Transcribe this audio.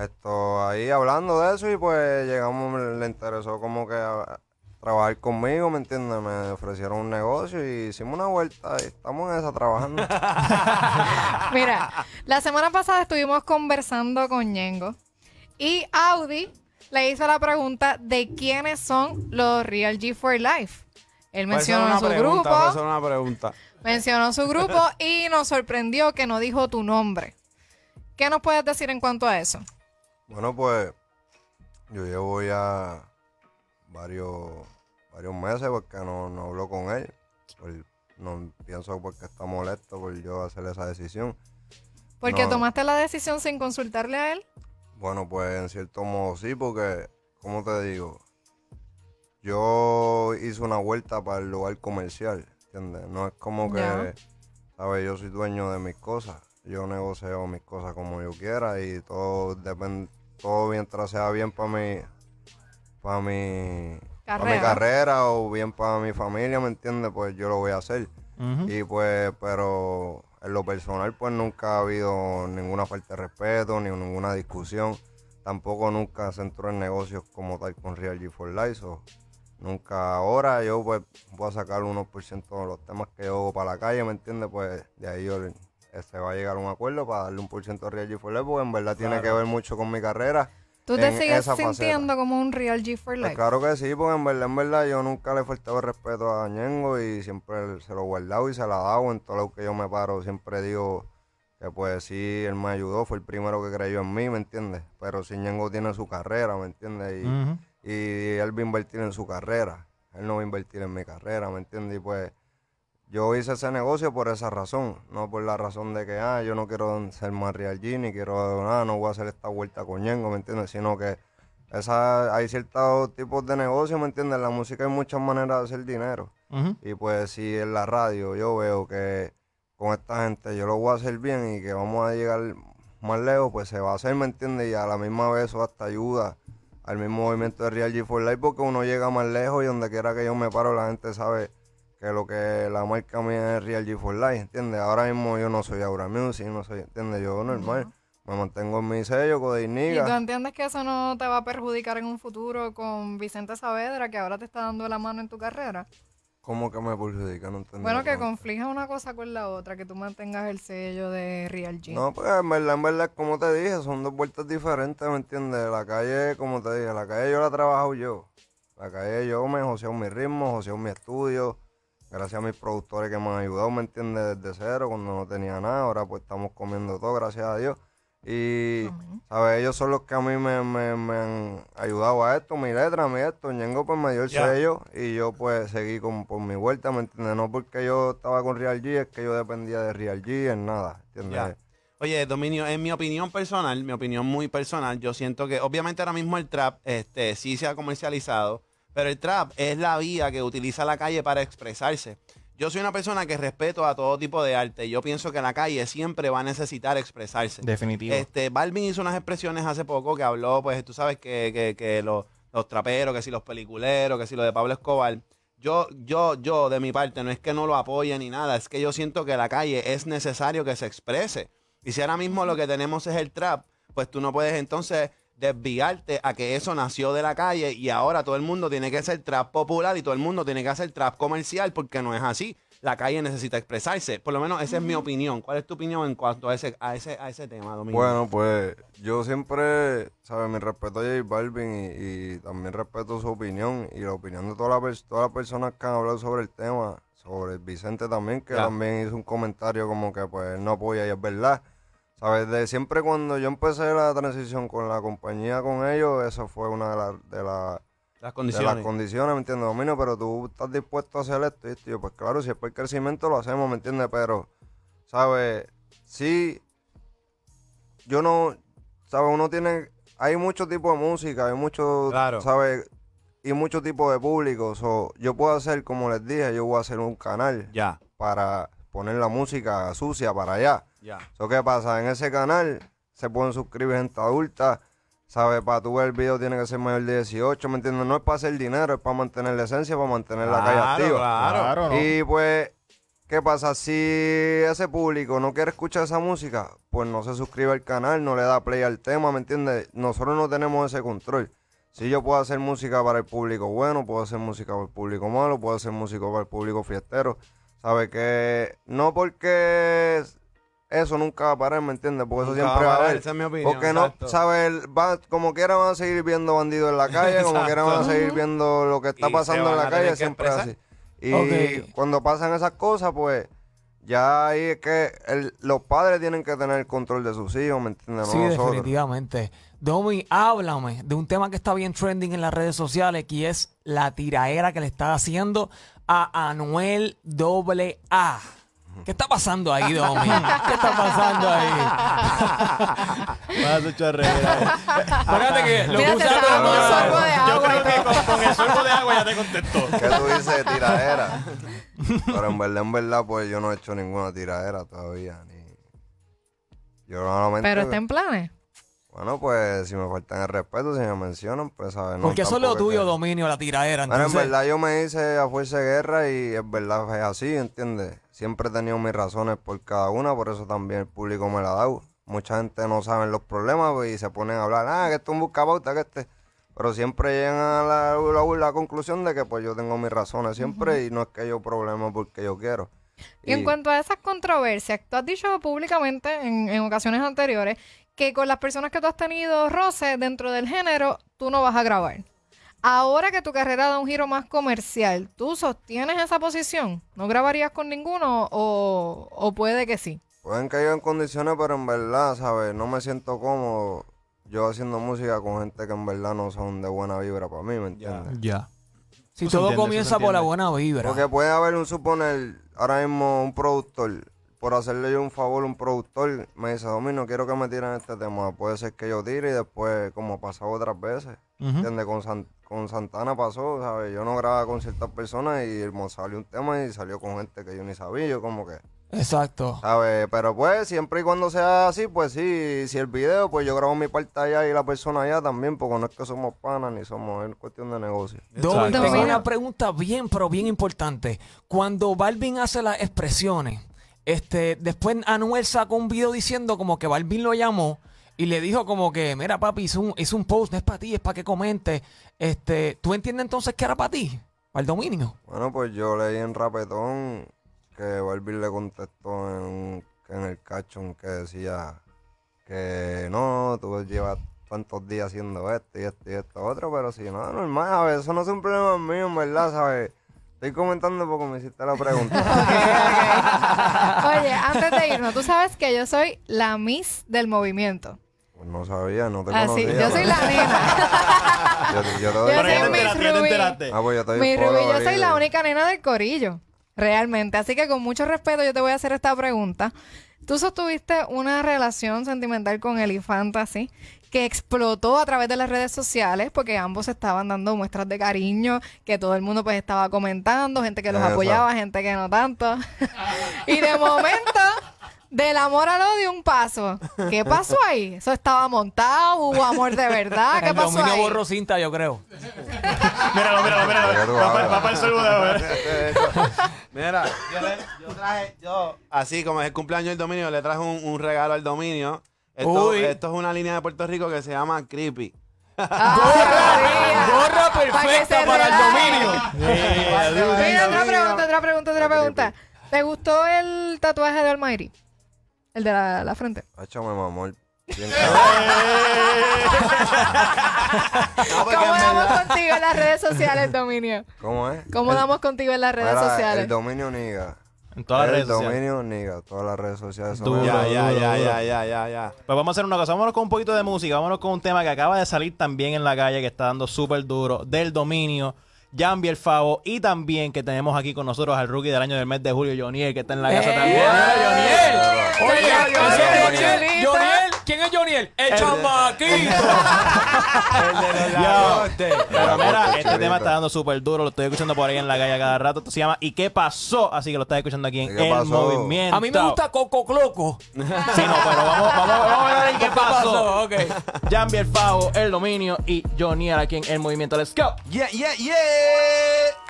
Esto, ahí hablando de eso y pues llegamos, le interesó como que ah, trabajar conmigo, ¿me entiendes? Me ofrecieron un negocio y hicimos una vuelta y estamos en esa trabajando. Mira, la semana pasada estuvimos conversando con Ñengo y Audi le hizo la pregunta de quiénes son los Real G for Life. Él mencionó su grupo. Mencionó su grupo y nos sorprendió que no dijo tu nombre. ¿Qué nos puedes decir en cuanto a eso? Bueno, pues yo llevo ya varios, varios meses porque no, hablo con él. no pienso porque está molesto por yo hacer esa decisión. ¿Porque tomaste la decisión sin consultarle a él? Bueno, pues en cierto modo sí, porque, como te digo, yo hice una vuelta para el lugar comercial, ¿entiendes? No es como que, ¿sabes? Yo soy dueño de mis cosas. Yo negocio mis cosas como yo quiera y todo depende todo mientras sea bien para mi, para mi, carrera o bien para mi familia, ¿me entiendes? Pues yo lo voy a hacer. Y pues, pero en lo personal, pues nunca ha habido ninguna falta de respeto, ni ninguna discusión. Tampoco nunca se entró en negocios como tal con Real G4 Life. nunca ahora yo pues, voy a sacar unos por ciento de los temas que yo hago para la calle, ¿me entiendes? Pues de ahí yo se este, va a llegar a un acuerdo para darle un por ciento a Real G 4 Life, porque en verdad tiene que ver mucho con mi carrera. ¿Tú te sigues sintiendo como un Real G 4 pues Life? claro que sí, porque en verdad, en verdad, yo nunca le he faltado respeto a Ñengo y siempre se lo he guardado y se lo he dado en todo lo que yo me paro. Siempre digo que pues sí, él me ayudó, fue el primero que creyó en mí, ¿me entiendes? Pero si Ñengo tiene su carrera, ¿me entiendes? Y, y él va a invertir en su carrera, él no va a invertir en mi carrera, ¿me entiendes? Y pues yo hice ese negocio por esa razón, no por la razón de que ah, yo no quiero ser más real G, ni quiero donar, ah, no voy a hacer esta vuelta con ¿me entiendes? Sino que esa, hay ciertos tipos de negocio, ¿me entiendes? En la música hay muchas maneras de hacer dinero. Y pues si en la radio yo veo que con esta gente yo lo voy a hacer bien y que vamos a llegar más lejos, pues se va a hacer, ¿me entiendes? Y a la misma vez eso hasta ayuda al mismo movimiento de Real G for Life porque uno llega más lejos y donde quiera que yo me paro la gente sabe que lo que la marca mía es Real G4 Life, ¿entiendes? Ahora mismo yo no soy Aura Music, no soy, ¿entiendes? Yo normal. Me mantengo en mi sello, con ¿Y tú entiendes que eso no te va a perjudicar en un futuro con Vicente Saavedra, que ahora te está dando la mano en tu carrera? ¿Cómo que me perjudica? No entiendo. Bueno, que conflija una cosa con la otra, que tú mantengas el sello de Real G. No, pues en verdad, en verdad, como te dije, son dos vueltas diferentes, ¿me entiendes? La calle, como te dije, la calle yo la trabajo yo. La calle yo me joseo mi ritmo, joseo mi estudio gracias a mis productores que me han ayudado, ¿me entiende Desde cero, cuando no tenía nada, ahora pues estamos comiendo todo, gracias a Dios. Y, ¿sabes? Ellos son los que a mí me, han ayudado a esto, mi letra, mi esto. Ñengo pues me dio el sello y yo pues seguí con, por mi vuelta, ¿me entiende. No porque yo estaba con Real G, es que yo dependía de Real G en nada, ¿entiendes? Oye, Dominio, en mi opinión personal, mi opinión muy personal, yo siento que obviamente ahora mismo el trap este, sí se ha comercializado, pero el trap es la vía que utiliza la calle para expresarse. Yo soy una persona que respeto a todo tipo de arte. Yo pienso que la calle siempre va a necesitar expresarse. Definitivo. Este, Balvin hizo unas expresiones hace poco que habló, pues tú sabes que, que, que los, los, traperos, que si los peliculeros, que si lo de Pablo Escobar. Yo, yo, yo, de mi parte, no es que no lo apoye ni nada, es que yo siento que la calle es necesario que se exprese. Y si ahora mismo lo que tenemos es el trap, pues tú no puedes entonces desviarte a que eso nació de la calle y ahora todo el mundo tiene que ser trap popular y todo el mundo tiene que hacer trap comercial porque no es así. La calle necesita expresarse. Por lo menos esa es mi opinión. ¿Cuál es tu opinión en cuanto a ese, a ese, a ese tema, Domingo? Bueno, pues yo siempre, ¿sabes? Mi respeto a J Balvin y, también respeto su opinión y la opinión de todas las todas las personas que han hablado sobre el tema, sobre Vicente también, que también hizo un comentario como que pues no apoya y es verdad ¿Sabes? De siempre cuando yo empecé la transición con la compañía, con ellos, eso fue una de, las condiciones. las condiciones, ¿me entiendes, Domino? Pero tú estás dispuesto a hacer esto, y pues claro, si es por el crecimiento lo hacemos, ¿me entiendes? Pero, ¿sabes? Sí, yo no, ¿sabes? Uno tiene, hay mucho tipo de música, hay mucho, claro. ¿sabes? Y mucho tipo de público. yo puedo hacer, como les dije, yo voy a hacer un canal. Ya. Para poner la música sucia para allá. Ya. ¿Qué pasa? En ese canal se pueden suscribir gente adulta. ¿Sabes? Para tu ver el video tiene que ser mayor de 18, ¿me entiendes? No es para hacer dinero, es para mantener la esencia, para mantener la calle activa. Claro, claro. Y pues, ¿qué pasa? Si ese público no quiere escuchar esa música, pues no se suscribe al canal, no le da play al tema, ¿me entiendes? Nosotros no tenemos ese control. Si yo puedo hacer música para el público bueno, puedo hacer música para el público malo, puedo hacer música para el público fiestero. ¿Sabes? Que no porque eso nunca va a parar, ¿me entiendes? Porque eso siempre va a, haber. Esa es mi opinión. Porque no, ¿sabes? Va, como quiera van a seguir viendo bandidos en la calle, como quiera van a seguir viendo lo que está pasando en la calle, siempre así. Y cuando pasan esas cosas, pues ya ahí es que los padres tienen que tener el control de sus hijos, ¿me entiendes? No sí, nosotros. definitivamente. Domi, háblame de un tema que está bien trending en las redes sociales, que es la tiraera que le está haciendo a Anuel AA. ¿Qué está pasando ahí, Domi? ¿Qué está pasando ahí? Más a chorrera. Eh. que lo Yo creo que con, el suelo de agua ya te contestó. ¿Qué tú dices de tiradera? Pero en verdad, en verdad, pues yo no he hecho ninguna tiradera todavía. Ni... Yo Pero está en planes. Bueno, pues si me faltan el respeto, si me mencionan, pues sabes. No, Porque eso es lo tuyo, dominio, la tiradera. Pero en verdad yo me hice a fuerza de guerra y en verdad es así, ¿entiendes? Siempre he tenido mis razones por cada una, por eso también el público me la ha dado. Mucha gente no sabe los problemas pues, y se ponen a hablar, ah, que esto es un pauta, que este. Pero siempre llegan a la, conclusión de que pues yo tengo mis razones siempre y no es que yo problema porque yo quiero. Y, en cuanto a esas controversias, tú has dicho públicamente en, ocasiones anteriores que con las personas que tú has tenido roce dentro del género, tú no vas a grabar. Ahora que tu carrera da un giro más comercial, ¿tú sostienes esa posición? ¿No grabarías con ninguno o, puede que sí? Pueden caer en condiciones, pero en verdad, ¿sabes? No me siento cómodo yo haciendo música con gente que en verdad no son de buena vibra para mí, ¿me entiendes? Ya. Si todo comienza por la buena vibra. Porque puede haber un suponer, ahora mismo un productor, por hacerle yo un favor, un productor me dice, domino, quiero que me tiren este tema. Puede ser que yo tire y después, como ha pasado otras veces, ¿entiende con ¿entiendes? con Santana pasó, ¿sabes? Yo no grababa con ciertas personas y salió un tema y salió con gente que yo ni sabía, yo como que... Exacto. ¿Sabes? Pero pues siempre y cuando sea así, pues sí, si el video, pues yo grabo mi parte allá y la persona allá también, porque no es que somos panas ni somos, en cuestión de negocio. donde tengo una pregunta bien, pero bien importante. Cuando Balvin hace las expresiones, este, después Anuel sacó un video diciendo como que Balvin lo llamó y le dijo como que, mira papi, es un, post, no es para ti, es para que comente. Este, ¿Tú entiendes entonces qué era para ti? ¿Para el dominio? Bueno, pues yo leí en Rapetón que Barbie le contestó en, el cachón que decía que no, tú llevas tantos días haciendo esto y esto y esto otro, pero si no, normal, a ver, eso no es un problema mío, en verdad, ¿sabes? Estoy comentando porque me hiciste la pregunta. Oye, antes de irnos, tú sabes que yo soy la Miss del movimiento. No sabía, no te ah, Yo soy la nena. yo, yo, soy ah, pues soy la única nena del corillo, realmente. Así que con mucho respeto yo te voy a hacer esta pregunta. Tú sostuviste una relación sentimental con Elifanta, así, que explotó a través de las redes sociales porque ambos estaban dando muestras de cariño, que todo el mundo pues estaba comentando, gente que los apoyaba, gente que no tanto. y de momento del amor al odio, un paso. ¿Qué pasó ahí? Eso estaba montado, hubo amor de verdad. ¿Qué El dominio borró cinta, yo creo. Míralo, míralo, míralo. Va para- el segundo. Mira, yo, yo traje, yo, así como es el cumpleaños del dominio, le traje un, regalo al dominio. Esto, esto es una línea de Puerto Rico que se llama Creepy. Ah, Gorra perfecta para el dominio. Mira, otra pregunta, otra pregunta, otra pregunta. ¿Te gustó el tatuaje de Almighty? El de la, frente. mamón. Ah, ¡Eh! ¿Cómo damos contigo en las redes sociales, Dominio? ¿Cómo es? ¿Cómo damos contigo en las redes sociales? El Dominio Niga. En todas las redes sociales. El dominio, niga. Todas las redes sociales son ya, ya, ya, ya, ya, ya, Pues vamos a hacer una cosa. Vámonos con un poquito de música. Vámonos con un tema que acaba de salir también en la calle, que está dando súper duro. Del dominio. Jambi el Favo y también que tenemos aquí con nosotros al rookie del año del mes de julio, Joniel, que está en la casa ¡Eh! también. ¡Eh, Joniel! Oye, es ¿quién es Joniel? El, chamaquito. Pero mira, este tema está dando súper duro, lo estoy escuchando por ahí en la calle cada rato. Esto se llama ¿Y qué pasó? Así que lo estás escuchando aquí en El Movimiento. A mí me gusta Coco Cloco. Sí, no, pero vamos, vamos, vamos a ver qué pasó. Okay. Jambi el Favo, El Dominio y Joniel aquí en El Movimiento. Let's go. Yeah, yeah, yeah.